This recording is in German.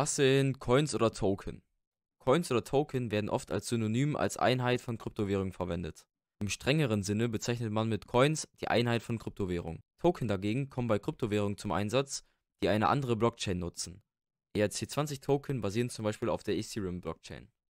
Was sind Coins oder Token? Coins oder Token werden oft als Synonym als Einheit von Kryptowährung verwendet. Im strengeren Sinne bezeichnet man mit Coins die Einheit von Kryptowährung. Token dagegen kommen bei Kryptowährungen zum Einsatz, die eine andere Blockchain nutzen. ERC20-Token basieren zum Beispiel auf der Ethereum-Blockchain.